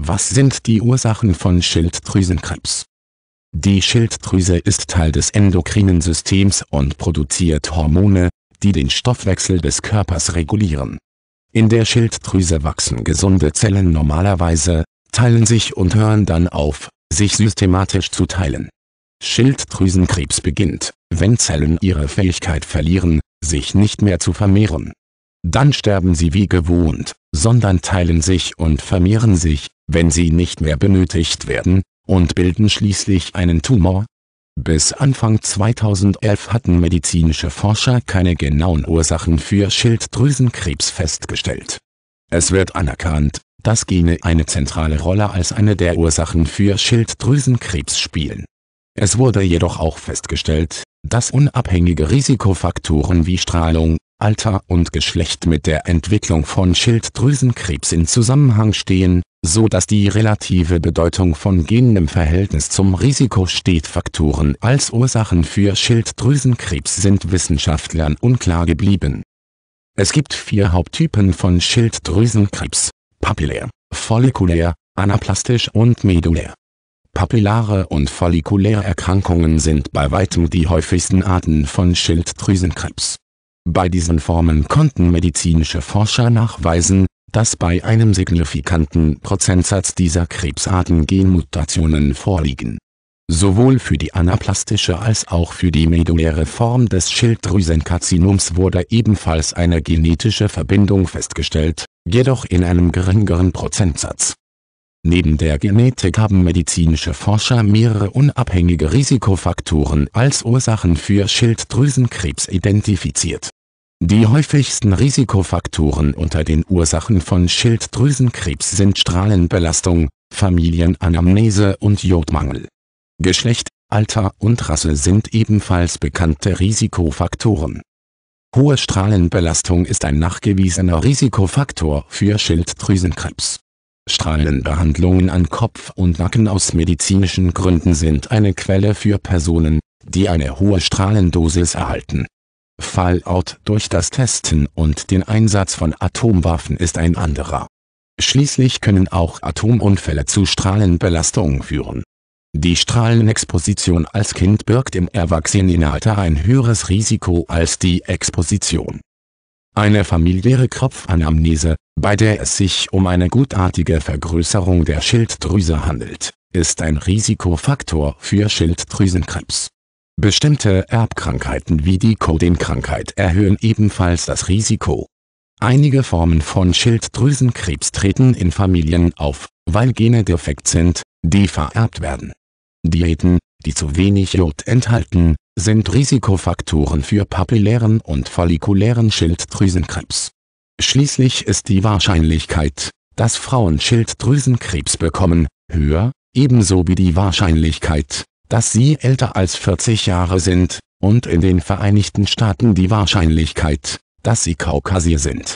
Was sind die Ursachen von Schilddrüsenkrebs? Die Schilddrüse ist Teil des endokrinen Systems und produziert Hormone, die den Stoffwechsel des Körpers regulieren. In der Schilddrüse wachsen gesunde Zellen normalerweise, teilen sich und hören dann auf, sich systematisch zu teilen. Schilddrüsenkrebs beginnt, wenn Zellen ihre Fähigkeit verlieren, sich nicht mehr zu vermehren. Dann sterben sie wie gewohnt, sondern teilen sich und vermehren sich, wenn sie nicht mehr benötigt werden, und bilden schließlich einen Tumor. Bis Anfang 2011 hatten medizinische Forscher keine genauen Ursachen für Schilddrüsenkrebs festgestellt. Es wird anerkannt, dass Gene eine zentrale Rolle als eine der Ursachen für Schilddrüsenkrebs spielen. Es wurde jedoch auch festgestellt, dass unabhängige Risikofaktoren wie Strahlung, Alter und Geschlecht mit der Entwicklung von Schilddrüsenkrebs in Zusammenhang stehen so dass die relative Bedeutung von Genen im Verhältnis zum Risiko steht. Faktoren als Ursachen für Schilddrüsenkrebs sind Wissenschaftlern unklar geblieben. Es gibt vier Haupttypen von Schilddrüsenkrebs. Papillär, follikulär, anaplastisch und medulär. Papillare und follikuläre Erkrankungen sind bei weitem die häufigsten Arten von Schilddrüsenkrebs. Bei diesen Formen konnten medizinische Forscher nachweisen, dass bei einem signifikanten Prozentsatz dieser Krebsarten Genmutationen vorliegen. Sowohl für die anaplastische als auch für die meduläre Form des Schilddrüsenkarbzinoms wurde ebenfalls eine genetische Verbindung festgestellt, jedoch in einem geringeren Prozentsatz. Neben der Genetik haben medizinische Forscher mehrere unabhängige Risikofaktoren als Ursachen für Schilddrüsenkrebs identifiziert die häufigsten Risikofaktoren unter den Ursachen von Schilddrüsenkrebs sind Strahlenbelastung, Familienanamnese und Jodmangel. Geschlecht, Alter und Rasse sind ebenfalls bekannte Risikofaktoren. Hohe Strahlenbelastung ist ein nachgewiesener Risikofaktor für Schilddrüsenkrebs. Strahlenbehandlungen an Kopf und Nacken aus medizinischen Gründen sind eine Quelle für Personen, die eine hohe Strahlendosis erhalten Fallout durch das Testen und den Einsatz von Atomwaffen ist ein anderer. Schließlich können auch Atomunfälle zu Strahlenbelastung führen. Die Strahlenexposition als Kind birgt im Erwachsenenalter ein höheres Risiko als die Exposition. Eine familiäre Kopfanamnese, bei der es sich um eine gutartige Vergrößerung der Schilddrüse handelt, ist ein Risikofaktor für Schilddrüsenkrebs Bestimmte Erbkrankheiten wie die Codin-Krankheit erhöhen ebenfalls das Risiko. Einige Formen von Schilddrüsenkrebs treten in Familien auf, weil Gene defekt sind, die vererbt werden. Diäten, die zu wenig Jod enthalten, sind Risikofaktoren für papillären und follikulären Schilddrüsenkrebs. Schließlich ist die Wahrscheinlichkeit, dass Frauen Schilddrüsenkrebs bekommen, höher, ebenso wie die Wahrscheinlichkeit, dass sie älter als 40 Jahre sind, und in den Vereinigten Staaten die Wahrscheinlichkeit, dass sie Kaukasier sind,